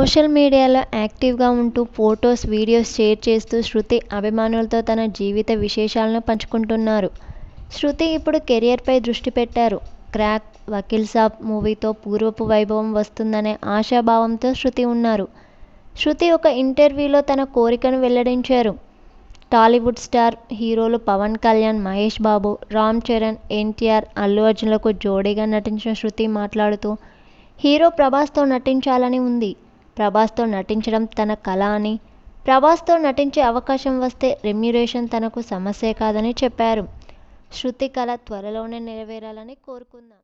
social మీడియాలో యాక్టివ్గా ఉంటూ ఫొటోస్ వీడియోస్ షేర్ చేస్తూ శృతి అభిమానులతో తన జీవిత విశేషాలను పంచుకుంటున్నారు శృతి ఇప్పుడు కెరియర్పై దృష్టి పెట్టారు క్రాక్ వకీల్ సాబ్ మూవీతో పూర్వపు వైభవం వస్తుందనే ఆశాభావంతో శృతి ఉన్నారు శృతి ఒక ఇంటర్వ్యూలో తన కోరికను వెల్లడించారు టాలీవుడ్ స్టార్ హీరోలు పవన్ కళ్యాణ్ మహేష్ బాబు రామ్ చరణ్ ఎన్టీఆర్ అల్లు అర్జున్లకు జోడీగా నటించిన శృతి మాట్లాడుతూ హీరో ప్రభాస్తో నటించాలని ఉంది ప్రభాస్తో నటించడం తన కళ అని ప్రభాస్తో నటించే అవకాశం వస్తే రెమ్యురేషన్ తనకు సమస్యే కాదని చెప్పారు శృతి కళ త్వరలోనే నెరవేరాలని కోరుకుందాం